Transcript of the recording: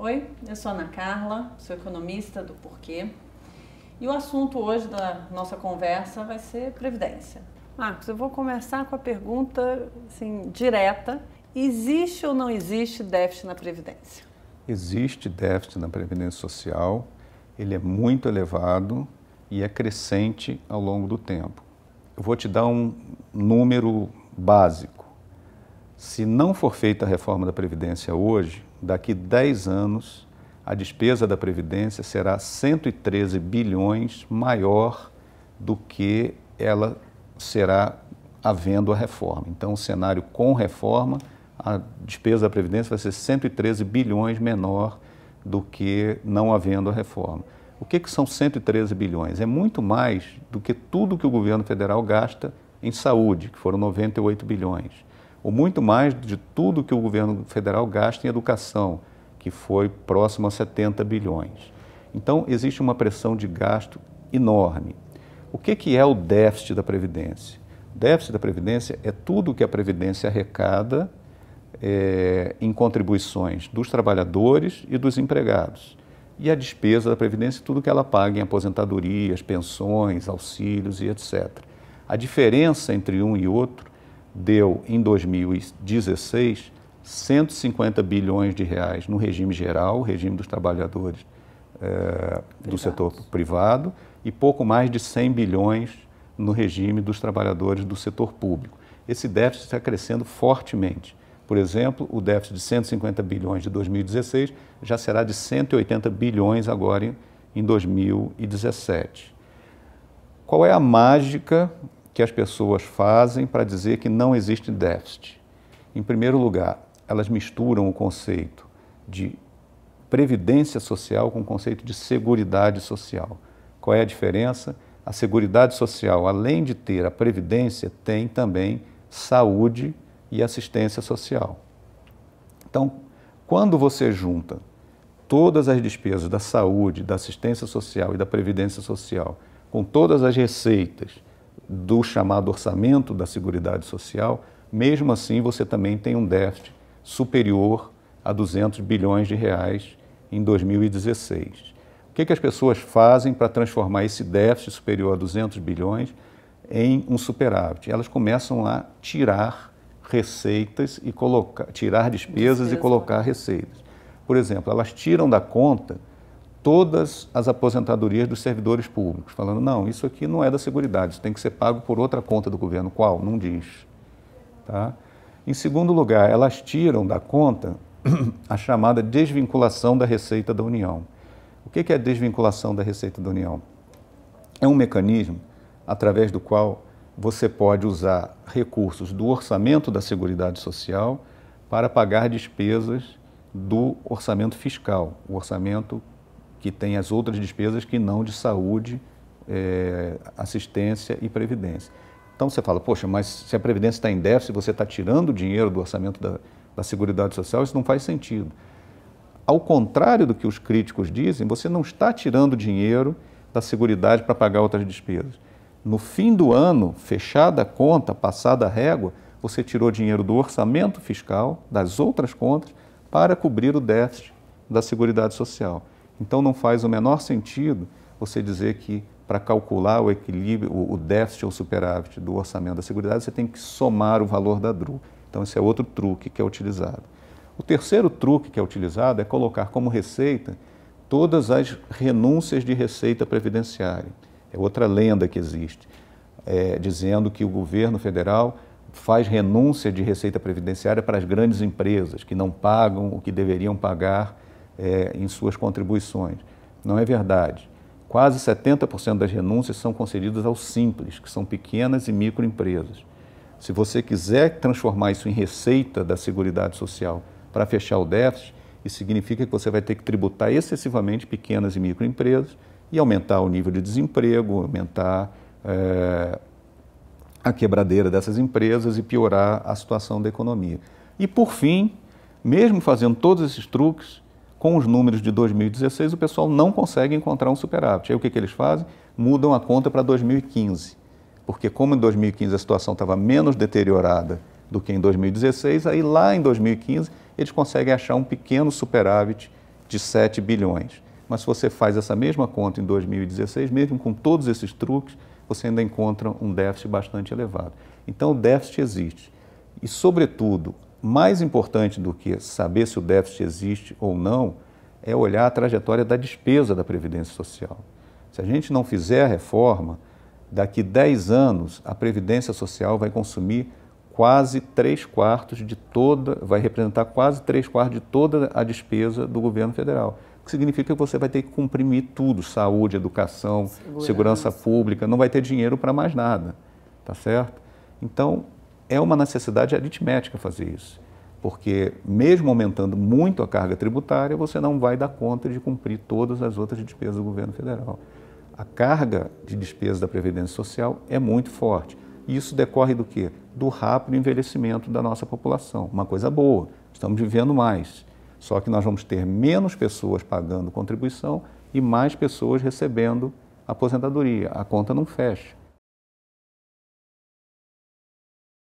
Oi, eu sou Ana Carla, sou economista do Porquê. E o assunto hoje da nossa conversa vai ser previdência. Marcos, eu vou começar com a pergunta assim, direta: existe ou não existe déficit na previdência? Existe déficit na previdência social, ele é muito elevado e é crescente ao longo do tempo. Eu vou te dar um número básico. Se não for feita a reforma da Previdência hoje, daqui 10 anos, a despesa da Previdência será 113 bilhões maior do que ela será havendo a reforma. Então, o cenário com reforma, a despesa da Previdência vai ser 113 bilhões menor do que não havendo a reforma. O que, que são 113 bilhões? É muito mais do que tudo que o governo federal gasta em saúde, que foram 98 bilhões ou muito mais de tudo que o governo federal gasta em educação, que foi próximo a 70 bilhões. Então, existe uma pressão de gasto enorme. O que, que é o déficit da Previdência? O déficit da Previdência é tudo que a Previdência arrecada é, em contribuições dos trabalhadores e dos empregados. E a despesa da Previdência, tudo que ela paga em aposentadorias, pensões, auxílios e etc. A diferença entre um e outro deu em 2016 150 bilhões de reais no regime geral, regime dos trabalhadores é, do setor privado, e pouco mais de 100 bilhões no regime dos trabalhadores do setor público. Esse déficit está crescendo fortemente. Por exemplo, o déficit de 150 bilhões de 2016 já será de 180 bilhões agora em, em 2017. Qual é a mágica que as pessoas fazem para dizer que não existe déficit. Em primeiro lugar, elas misturam o conceito de previdência social com o conceito de seguridade social. Qual é a diferença? A seguridade social, além de ter a previdência, tem também saúde e assistência social. Então, quando você junta todas as despesas da saúde, da assistência social e da previdência social com todas as receitas do chamado orçamento da Seguridade Social, mesmo assim você também tem um déficit superior a 200 bilhões de reais em 2016. O que, que as pessoas fazem para transformar esse déficit superior a 200 bilhões em um superávit? Elas começam a tirar receitas e colocar, tirar despesas Despesa. e colocar né? receitas. Por exemplo, elas tiram da conta todas as aposentadorias dos servidores públicos, falando, não, isso aqui não é da Seguridade, isso tem que ser pago por outra conta do governo. Qual? Não diz. Tá? Em segundo lugar, elas tiram da conta a chamada desvinculação da Receita da União. O que é a desvinculação da Receita da União? É um mecanismo através do qual você pode usar recursos do orçamento da Seguridade Social para pagar despesas do orçamento fiscal, o orçamento que tem as outras despesas que não de saúde, é, assistência e previdência. Então você fala, poxa, mas se a previdência está em déficit, você está tirando dinheiro do orçamento da, da Seguridade Social, isso não faz sentido. Ao contrário do que os críticos dizem, você não está tirando dinheiro da Seguridade para pagar outras despesas. No fim do ano, fechada a conta, passada a régua, você tirou dinheiro do orçamento fiscal, das outras contas, para cobrir o déficit da Seguridade Social. Então não faz o menor sentido você dizer que para calcular o equilíbrio, o déficit ou superávit do orçamento da Seguridade, você tem que somar o valor da DRU. Então esse é outro truque que é utilizado. O terceiro truque que é utilizado é colocar como receita todas as renúncias de receita previdenciária. É outra lenda que existe, é, dizendo que o governo federal faz renúncia de receita previdenciária para as grandes empresas que não pagam o que deveriam pagar é, em suas contribuições. Não é verdade. Quase 70% das renúncias são concedidas aos simples, que são pequenas e microempresas. Se você quiser transformar isso em receita da Seguridade Social para fechar o déficit, isso significa que você vai ter que tributar excessivamente pequenas e microempresas e aumentar o nível de desemprego, aumentar é, a quebradeira dessas empresas e piorar a situação da economia. E, por fim, mesmo fazendo todos esses truques, com os números de 2016, o pessoal não consegue encontrar um superávit. Aí o que, que eles fazem? Mudam a conta para 2015. Porque, como em 2015 a situação estava menos deteriorada do que em 2016, aí lá em 2015 eles conseguem achar um pequeno superávit de 7 bilhões. Mas se você faz essa mesma conta em 2016, mesmo com todos esses truques, você ainda encontra um déficit bastante elevado. Então, o déficit existe. E, sobretudo, mais importante do que saber se o déficit existe ou não é olhar a trajetória da despesa da Previdência Social. Se a gente não fizer a reforma, daqui 10 anos a Previdência Social vai consumir quase 3 quartos de toda, vai representar quase 3 quartos de toda a despesa do governo federal. O que significa que você vai ter que comprimir tudo, saúde, educação, segurança, segurança pública, não vai ter dinheiro para mais nada, tá certo? Então, é uma necessidade aritmética fazer isso, porque mesmo aumentando muito a carga tributária, você não vai dar conta de cumprir todas as outras despesas do governo federal. A carga de despesa da Previdência Social é muito forte. isso decorre do quê? Do rápido envelhecimento da nossa população. Uma coisa boa, estamos vivendo mais. Só que nós vamos ter menos pessoas pagando contribuição e mais pessoas recebendo aposentadoria. A conta não fecha.